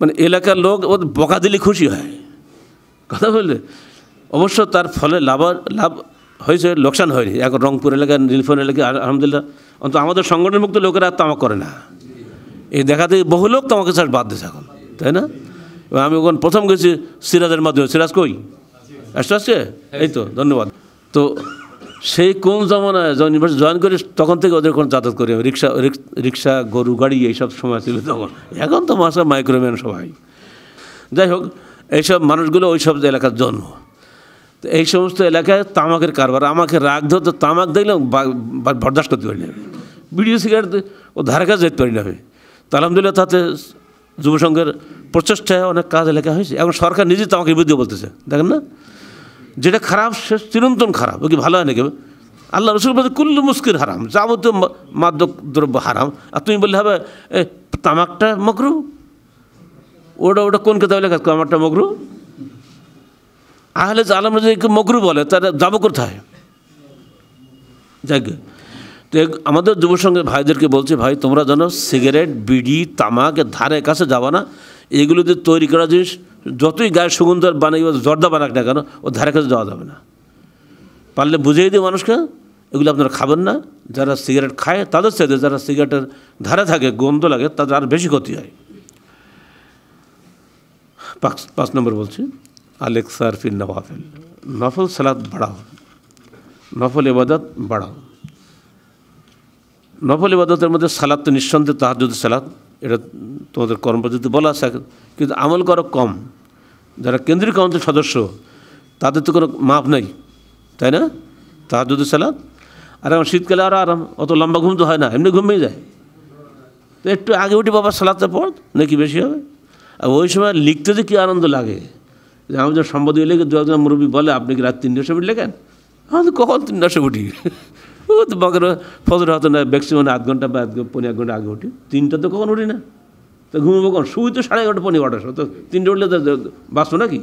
মানে এলাকার লোক ওর বকা দিলে খুশি হয় কথা বললে অবশ্য তার ফলে লাভ লাভ হয়েছে লোকসান হয়নি এখন রংপুর এলাকা নীলফোন এলাকা আলহামদুলিল্লাহ অন্তত আমাদের সংগঠনের মুক্ত লোকেরা তামাক করে না এই দেখা বহু লোক তোমাকে স্যার বাদ দিয়েছে এখন তাই না আমি ওখানে প্রথম গেছি সিরাজের মাধ্যমে সিরাজ কই আসতে আসছে এই তো ধন্যবাদ তো সেই কোন জমানায় যখন ইউনিভার্সিটি জয়েন করি তখন থেকে ওদের কোনো যাতায়াত করি আমি রিক্সা রিক্সা গরু গাড়ি এইসব সময় ছিল তখন এখন তো মাসা মাইক্রোম্যান সবাই যাই হোক এইসব মানুষগুলো ওই সব এলাকার জন্ম তো এই সমস্ত এলাকায় তামাকের কারবার আমাকে রাগ তো তামাক দেখলে বরদাস্ত করতে পারি না বিডিও সিগারেট ও ধারে কাছে যেতে পারি না আমি তো আলহামদুলিল্লাহ তাতে যুবসংঘের প্রচেষ্টায় অনেক কাজ লেখা হয়েছে এখন সরকার নিজে তো আমাকে বিরুদ্ধে বলতেছে দেখেন না যেটা খারাপ সে চিরন্তন খারাপ ও কি ভালো হয় নাকি আল্লাহ রসুল বলছে কুল্লু মুস্কির হারাম যাবতীয় মাদক দ্রব্য হারাম আর তুমি বললে হবে এ তামাকটা মকরু ওটা ওটা কোন কেতাব লেখা তামাকটা মকরু আহলে আলম রাজা মকরু বলে তার যাবো কোথায় দেখ তো আমাদের যুব সঙ্গে ভাইদেরকে বলছে ভাই তোমরা যেন সিগারেট বিড়ি তামাক ধারে কাছে যাবা না এগুলো দিয়ে তৈরি করা জিনিস যতই গায়ের সুগন্ধ বানাই জর্দা বানাক না কেন ও ধারে কাছে যাওয়া যাবে না পারলে বুঝিয়ে দিই মানুষকে এগুলো আপনারা খাবেন না যারা সিগারেট খায় তাদের সাথে যারা সিগারেটের ধারে থাকে গন্ধ লাগে তাদের আর বেশি ক্ষতি হয় পাঁচ পাঁচ নম্বর বলছি আলেক্সার ফির নফল নফল সালাদ বাড়াও নফল ইবাদত বাড়াও নফল ইবাদতের মধ্যে সালাদ তো নিঃসন্দেহে যদি সালাদ এটা তোমাদের কর্মপদ্ধতি বলা আছে কিন্তু আমল করা কম যারা কেন্দ্রীয় কাউন্সিল সদস্য তাদের তো কোনো মাপ নেই তাই না তার যদি সালাদ আর আমার শীতকালে আরও আরাম অত লম্বা ঘুম তো হয় না এমনি ঘুমিয়ে যায় তো একটু আগে উঠে বাবা সালাদটা পড় নাকি বেশি হবে আর ওই সময় লিখতে যে কী আনন্দ লাগে যে আমি যখন সম্পাদক লেগে দু একজন মুরব্বী বলে আপনি কি রাত তিনটার সময় লেখেন আমাদের কখন তিনটার সময় উঠি বকের ফজর হতো না ম্যাক্সিমাম আধ ঘন্টা বা পনেরো এক ঘন্টা আগে উঠি তিনটা তো কখন উঠি না তো ঘুমবো কখন শুই তো সাড়ে এগারোটা পনেরো বারোটা তো তিনটে উঠলে তো বাঁচবো নাকি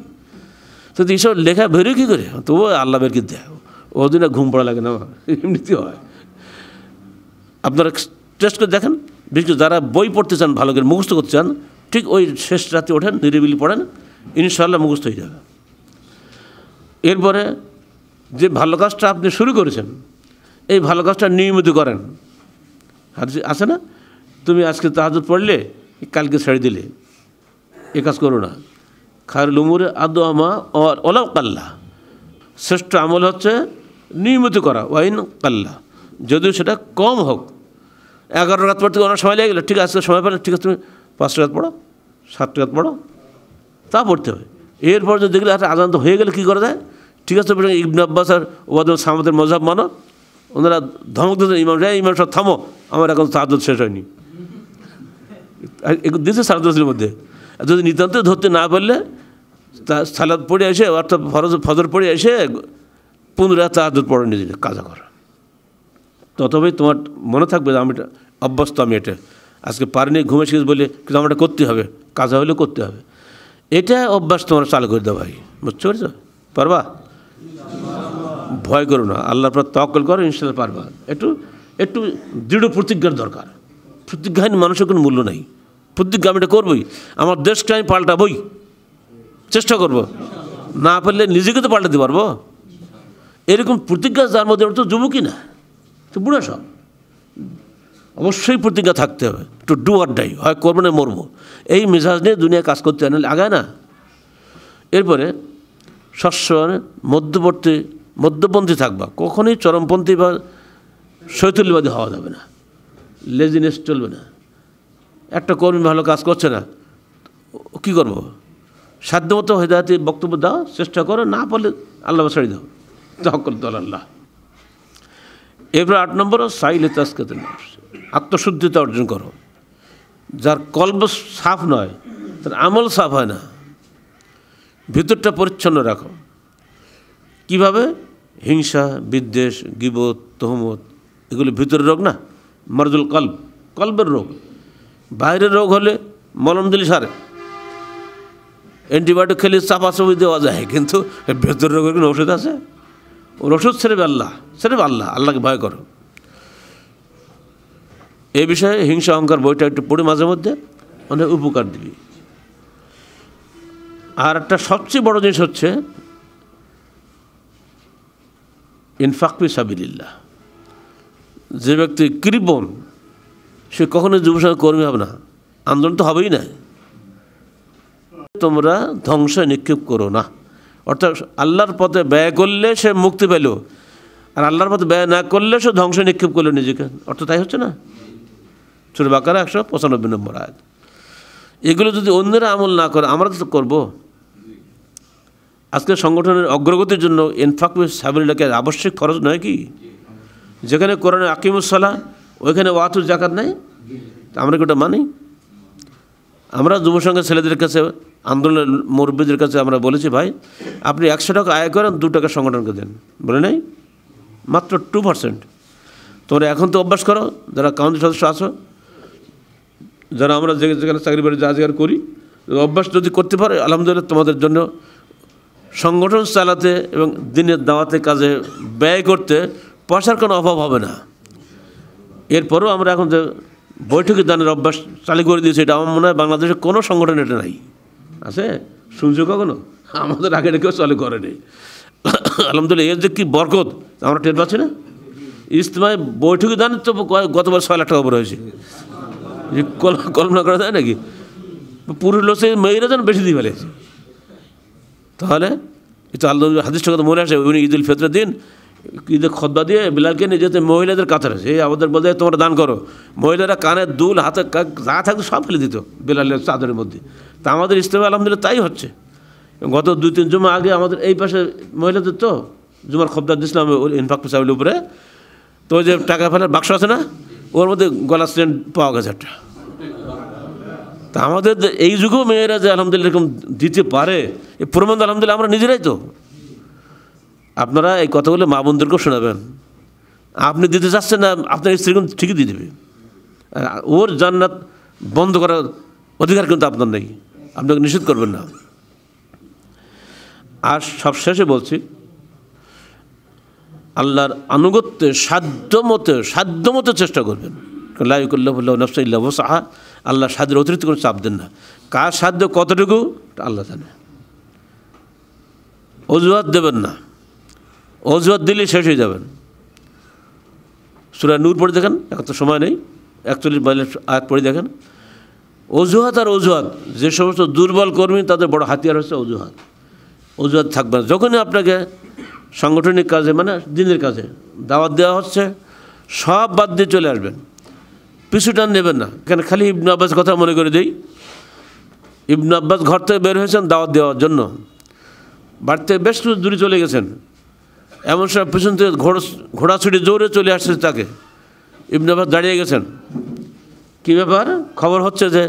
তো এইসব লেখা বেরোয় কী করে তবু আল্লাহ বের কিনতে ও দিন ঘুম পড়া লাগে না এমনিতে হয় আপনারা টেস্ট করে দেখেন বিশেষ যারা বই পড়তে চান ভালো করে মুখস্থ করতে চান ঠিক ওই শেষ রাতে ওঠেন নিরিবিলি পড়েন ইনশাল্লাহ মুখস্থ হয়ে যাবে এরপরে যে ভালো কাজটা আপনি শুরু করেছেন এই ভালো কাজটা নিয়মিত করেন আছে না তুমি আজকে তাহাজত পড়লে কালকে ছেড়ে দিলে এ কাজ করো না খায়ের লুমুরে আদো আমা অলাও কাল্লা শ্রেষ্ঠ আমল হচ্ছে নিয়মিত করা ওয়াইন কাল্লা যদিও সেটা কম হোক এগারো রাত পড়তে অনেক সময় লেগে গেলো ঠিক আছে সময় পেলে ঠিক আছে তুমি পাঁচটা রাত পড়ো সাতটা রাত পড়ো তা পড়তে হবে এরপর যদি দেখলে একটা তো হয়ে গেলে কী করা যায় ঠিক আছে ইবন আব্বাস আর ওবাদ সামাদের মজাব মানো ওনারা ধমক দিতে ইমাম রে ইমাম সাহেব থামো আমার এখন সাহায্য শেষ হয়নি দিয়েছে সারাদোষের মধ্যে যদি নিতান্ত ধরতে না পারলে তা সালাদ পড়ে এসে অর্থাৎ ফরজ ফজর পড়ে এসে পুনরায় তাহাজ পড়ে নিজে কাজা করে ততভাবে তোমার মনে থাকবে আমি এটা অভ্যস্ত আমি এটা আজকে পারিনি ঘুমে শেষ বলে কিন্তু আমার এটা করতে হবে কাজা হলে করতে হবে এটা অভ্যাস তোমার চালু করে দেওয়া ভাই বুঝতে পারছো পারবা ভয় করো না আল্লাহর পর তকল করো ইনশাল্লাহ পারবা একটু একটু দৃঢ় প্রতিজ্ঞার দরকার প্রতিজ্ঞাহীন মানুষের কোনো মূল্য নেই প্রতিজ্ঞা আমি এটা করবই আমার দেশকে আমি পাল্টাবই চেষ্টা করব না পারলে নিজেকে তো পাল্টাতে পারবো এরকম প্রতিজ্ঞা যার মধ্যে তো যুবকই না তো বুড়া সব অবশ্যই প্রতিজ্ঞা থাকতে হবে টু ডু আর ডাই হয় করবো না মরবো এই মেজাজ নিয়ে দুনিয়া কাজ করতে হয় না আগায় না এরপরে সবসময় মধ্যবর্তী মধ্যপন্থী থাকবা কখনোই চরমপন্থী বা শৈতল্যবাদী হওয়া যাবে না লেজিনেস চলবে না একটা কর্মী ভালো কাজ করছে না কি করব সাধ্যমতো হেদায়তে বক্তব্য দাও চেষ্টা করো না পারলে আল্লাহ ছাড়ি দাও তহকল দল আল্লাহ এবার আট নম্বর সাইল তাস্কাতে আত্মশুদ্ধিতা অর্জন করো যার কল্প সাফ নয় তার আমল সাফ হয় না ভিতরটা পরিচ্ছন্ন রাখো কিভাবে হিংসা বিদ্বেষ গিবত তহমত এগুলো ভিতরের রোগ না মারজুল কল্প কল্পের রোগ বাইরের রোগ হলে মলম দিলে সারে অ্যান্টিবায়োটিক খেলে চাপাচাপি দেওয়া যায় কিন্তু ভেতর রোগের কোনো ওষুধ আছে ওর ওষুধ সেরেবে আল্লাহ সেরেবে আল্লাহ আল্লাহকে ভয় করো এই বিষয়ে হিংসা অহংকার বইটা একটু পড়ে মাঝে মধ্যে অনেক উপকার দিবি আর একটা সবচেয়ে বড় জিনিস হচ্ছে ইনফাকপি সাবিল্লা যে ব্যক্তি কৃপন সে কখনো যুব কর্মী হবে না আন্দোলন তো হবেই না তোমরা ধ্বংস নিক্ষেপ করো না অর্থাৎ আল্লাহর পথে ব্যয় করলে সে মুক্তি পেল আর আল্লাহর পথে ব্যয় না করলে সে ধ্বংস নিক্ষেপ করলো নিজেকে অর্থাৎ তাই হচ্ছে না বাকার একশো পঁচানব্বই নম্বর আয় এগুলো যদি অন্যরা আমল না করে আমরা তো করবো আজকে সংগঠনের অগ্রগতির জন্য ইনফাকুল সাবিল্লাকে আবশ্যিক খরচ নয় কি যেখানে কোরআনে আকিমুসাল্লাহ ওইখানে ওয়াথুর জাকাত নেই আমরা কি ওটা মানি আমরা যুব সংঘের ছেলেদের কাছে আন্দোলনের মুরব্বীদের কাছে আমরা বলেছি ভাই আপনি একশো টাকা আয় করেন দু টাকা সংগঠনকে দেন বলে নাই মাত্র টু পার্সেন্ট তোমরা এখন তো অভ্যাস করো যারা কাউন্সিল সদস্য আছো যারা আমরা যেখানে চাকরি বাড়ি যা করি অভ্যাস যদি করতে পারে আলহামদুলিল্লাহ তোমাদের জন্য সংগঠন চালাতে এবং দিনের দাওয়াতে কাজে ব্যয় করতে পয়সার কোনো অভাব হবে না এরপরও আমরা এখন যে বৈঠকের দানের অভ্যাস চালু করে দিয়েছি এটা আমার মনে হয় বাংলাদেশের কোনো সংগঠন এটা নাই আছে শুনছো কখনো আমাদের আগে কেউ চালু করেনি আলহামদুলিল্লাহ এর যে কী বরকত আমরা টের পাচ্ছি না ইজতেমায় বৈঠকের দান তো গতবার ছয় লাখ টাকা উপরে হয়েছে কল্পনা করা যায় নাকি পুরুষ লোক মেয়েরা যেন বেশি দিয়ে ফেলেছে তাহলে এটা আল্লাহ হাদিস কথা মনে আসে উনি ঈদুল ফেতরের দিন ঈদের খদ্া দিয়ে বিলালকে নিয়ে যেতে মহিলাদের কাতারে এই আমাদের বলতে তোমরা দান করো মহিলারা কানে দুল হাতে যা থাকতো সব ফেলে দিত বিলালের চাদরের মধ্যে তা আমাদের ইসলামে আলহামদুলিল্লাহ তাই হচ্ছে গত দুই তিন জুমা আগে আমাদের এই পাশে মহিলাদের তো জুমার খদ্দার দিয়েছিলাম ইনফাক সাহেবের উপরে তো যে টাকা ফেলার বাক্স আছে না ওর মধ্যে গলা স্ট্যান্ড পাওয়া গেছে একটা তা আমাদের এই যুগেও মেয়েরা যে আলহামদুলিল্লাহ এরকম দিতে পারে এ প্রমাণ আলহামদুলিল্লাহ আমরা নিজেরাই তো আপনারা এই কথাগুলো মা বোনদেরকেও শোনাবেন আপনি দিতে চাচ্ছেন না আপনার স্ত্রী কিন্তু ঠিকই দিয়ে দেবে ওর জান্নাত বন্ধ করার অধিকার কিন্তু আপনার নেই আপনাকে নিষেধ করবেন না আর সবশেষে বলছি আল্লাহর আনুগত্যে সাধ্যমতে সাধ্যমতে চেষ্টা করবেন লাইকুল্লাহ নফসাইল্লাহ সাহা আল্লাহ সাধ্যের অতিরিক্ত কোনো চাপ দেন না কার সাধ্য কতটুকু আল্লাহ জানে অজুহাত দেবেন না অজুহাত দিলে শেষ হয়ে যাবেন সুরা নূর পড়ে দেখেন এখন তো সময় নেই একচল্লিশ মাইলের আয়াত পড়ে দেখেন অজুহাত আর অজুহাত যে সমস্ত দুর্বল কর্মী তাদের বড় হাতিয়ার হচ্ছে অজুহাত অজুহাত থাকবে না যখনই আপনাকে সাংগঠনিক কাজে মানে দিনের কাজে দাওয়াত দেওয়া হচ্ছে সব বাদ দিয়ে চলে আসবেন পিছুটান নেবেন না কেন খালি ইবনু আব্বাস কথা মনে করে দিই ইবনু আব্বাস ঘর থেকে বের হয়েছেন দাওয়াত দেওয়ার জন্য বাড়িতে বেশ কিছু দূরে চলে গেছেন এমন সময় পিছন থেকে ঘোড়া ঘোড়া জোরে চলে আসছে তাকে ইবনু আব্বাস দাঁড়িয়ে গেছেন কী ব্যাপার খবর হচ্ছে যে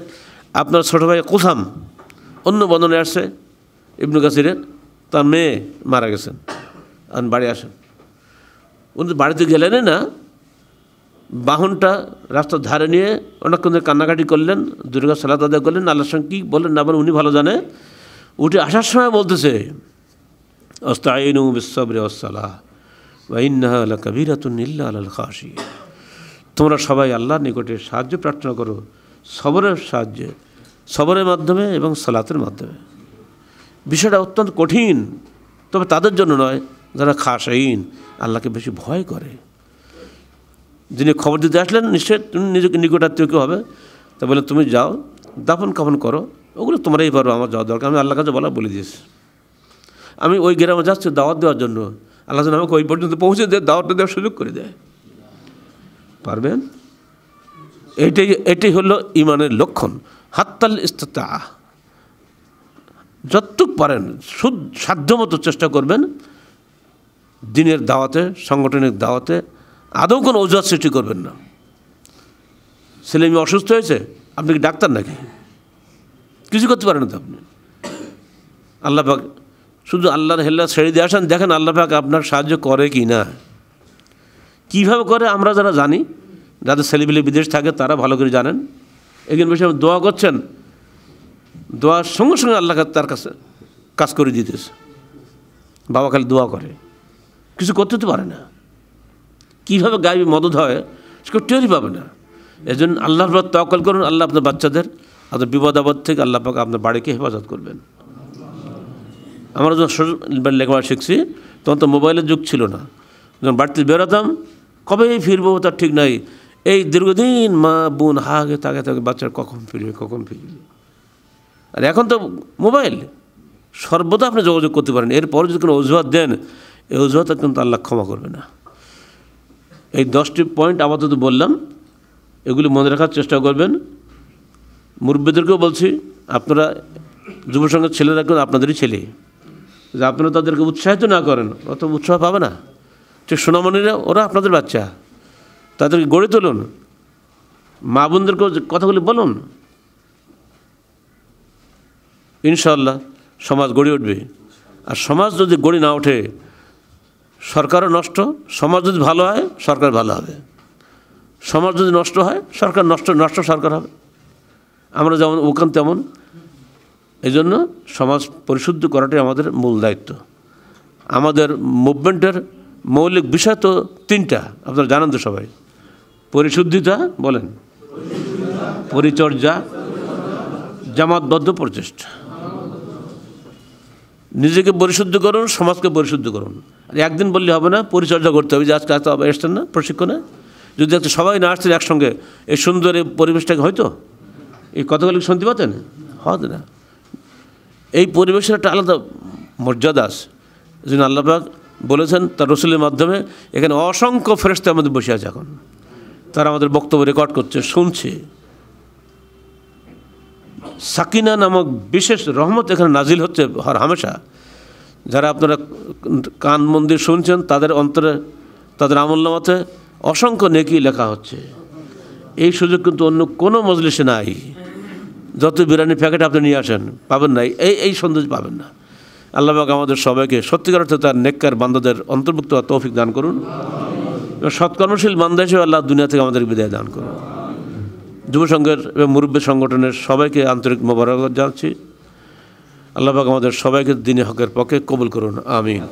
আপনার ছোটো ভাই কুসাম অন্য বন্ধনে আসছে ইবনু কাসিরের তার মেয়ে মারা গেছেন আর বাড়ি আসেন উনি বাড়িতে গেলেনই না বাহনটা রাস্তার ধারে নিয়ে অনেকক্ষণ ধরে কান্নাকাটি করলেন দুর্গা সালাত আদায় করলেন আল্লাহ সঙ্গে কী বললেন না বলেন উনি ভালো জানে উঠে আসার সময় বলতেছে অস্তাইনু বিশ্বরে অসালাহ ওয়াইন্নাহলা কবিরাতুন আল খাসি তোমরা সবাই আল্লাহর নিকটে সাহায্য প্রার্থনা করো সবরের সাহায্যে সবরের মাধ্যমে এবং সালাতের মাধ্যমে বিষয়টা অত্যন্ত কঠিন তবে তাদের জন্য নয় যারা খাসাইন আল্লাহকে বেশি ভয় করে যিনি খবর দিতে আসলেন নিশ্চয় তুমি নিজেকে নিকটাত্মীয় কেউ হবে তা বলে তুমি যাও দাফন কাফন করো ওগুলো তোমরাই পারো আমার যাওয়া দরকার আমি আল্লাহ কাছে বলা বলে দিয়েছি আমি ওই গ্রামে যাচ্ছি দাওয়াত দেওয়ার জন্য আল্লাহ যেন আমাকে ওই পর্যন্ত পৌঁছে দেয় দাওয়াতটা দেওয়ার সুযোগ করে দেয় পারবেন এটাই এটাই হলো ইমানের লক্ষণ হাততাল ইস্তা যতটুক পারেন সাধ্যমতো চেষ্টা করবেন দিনের দাওয়াতে সাংগঠনিক দাওয়াতে আদৌ কোনো অজুহাত সৃষ্টি করবেন না ছেলে মেয়ে অসুস্থ হয়েছে আপনি কি ডাক্তার নাকি কিছু করতে পারেন তো আপনি আল্লাহ পাক শুধু আল্লাহর হেল্লা ছেড়ে দিয়ে আসেন দেখেন আল্লাহ পাক আপনার সাহায্য করে কি না কীভাবে করে আমরা যারা জানি যাদের ছেলেপিলে বিদেশ থাকে তারা ভালো করে জানেন এগুলো আমি দোয়া করছেন দোয়ার সঙ্গে সঙ্গে আল্লাহ তার কাছে কাজ করে দিতেছে বাবা খালি দোয়া করে কিছু করতে তো পারে না কীভাবে গায়ে মদত হয় সে কেউ টেরই পাবে না এজন্য আল্লাহর পর তকল করুন আল্লাহ আপনার বাচ্চাদের আপনার বিপদ আপদ থেকে আল্লাহ পাক আপনার বাড়িকে হেফাজত করবেন আমরা যখন লেখাপড়া শিখছি তখন তো মোবাইলের যুগ ছিল না যখন বাড়িতে বেরোতাম কবে ফিরবো তার ঠিক নাই এই দীর্ঘদিন মা বোন হাগে তাকে তাকে বাচ্চার কখন ফিরবে কখন ফিরবে আর এখন তো মোবাইল সর্বদা আপনি যোগাযোগ করতে পারেন এরপরে যদি কোনো অজুহাত দেন এই অজুহাত কিন্তু আল্লাহ ক্ষমা করবে না এই দশটি পয়েন্ট আপাতত বললাম এগুলি মনে রাখার চেষ্টা করবেন মুরব্বীদেরকেও বলছি আপনারা যুব সংঘের ছেলেরা রাখবেন আপনাদেরই ছেলে যে আপনারা তাদেরকে উৎসাহিত না করেন অত উৎসাহ পাবে না ঠিক সোনামণিরা ওরা আপনাদের বাচ্চা তাদেরকে গড়ে তুলুন মা বোনদেরকেও কথাগুলি বলুন ইনশাল্লাহ সমাজ গড়ে উঠবে আর সমাজ যদি গড়ে না ওঠে সরকারও নষ্ট সমাজ যদি ভালো হয় সরকার ভালো হবে সমাজ যদি নষ্ট হয় সরকার নষ্ট নষ্ট সরকার হবে আমরা যেমন ওখান তেমন এই জন্য সমাজ পরিশুদ্ধ করাটাই আমাদের মূল দায়িত্ব আমাদের মুভমেন্টের মৌলিক বিষয় তো তিনটা আপনারা জানেন তো সবাই পরিশুদ্ধিতা বলেন পরিচর্যা জামাতবদ্ধ প্রচেষ্টা নিজেকে পরিশুদ্ধ করুন সমাজকে পরিশুদ্ধ করুন একদিন বললে হবে না পরিচর্যা করতে হবে যে আজকে আসতে এসছেন না প্রশিক্ষণে যদি আজকে সবাই না আসতেন একসঙ্গে এই সুন্দর এই পরিবেশটাকে হয়তো এই কতগুলি শুনতে পাতেন হতো না এই পরিবেশের একটা আলাদা মর্যাদা আছে যিনি আল্লাপাক বলেছেন তার রসুলের মাধ্যমে এখানে অসংখ্য ফেরস্তে আমাদের বসে আছে এখন তারা আমাদের বক্তব্য রেকর্ড করছে শুনছে সাকিনা নামক বিশেষ রহমত এখানে নাজিল হচ্ছে হর হামেশা যারা আপনারা কান মন্দির শুনছেন তাদের অন্তরে তাদের আমল্লামাতে অসংখ্য নেকি লেখা হচ্ছে এই সুযোগ কিন্তু অন্য কোনো মজলিসে নাই যত বিরিয়ানির প্যাকেট আপনি নিয়ে আসেন পাবেন না এই এই সন্দেশ পাবেন না আল্লাহবাক আমাদের সবাইকে সত্যিকার অর্থে তার নেককার বান্ধবদের অন্তর্ভুক্ত তৌফিক দান করুন সৎকর্মশীল বান্ধা হিসেবে আল্লাহ দুনিয়া থেকে আমাদের বিদায় দান করুন যুবসংঘের এবং মুরব্বী সংগঠনের সবাইকে আন্তরিক মোবারক জানাচ্ছি আল্লাহ আমাদের সবাইকে দিনে হকের পক্ষে কবুল করুন আমিন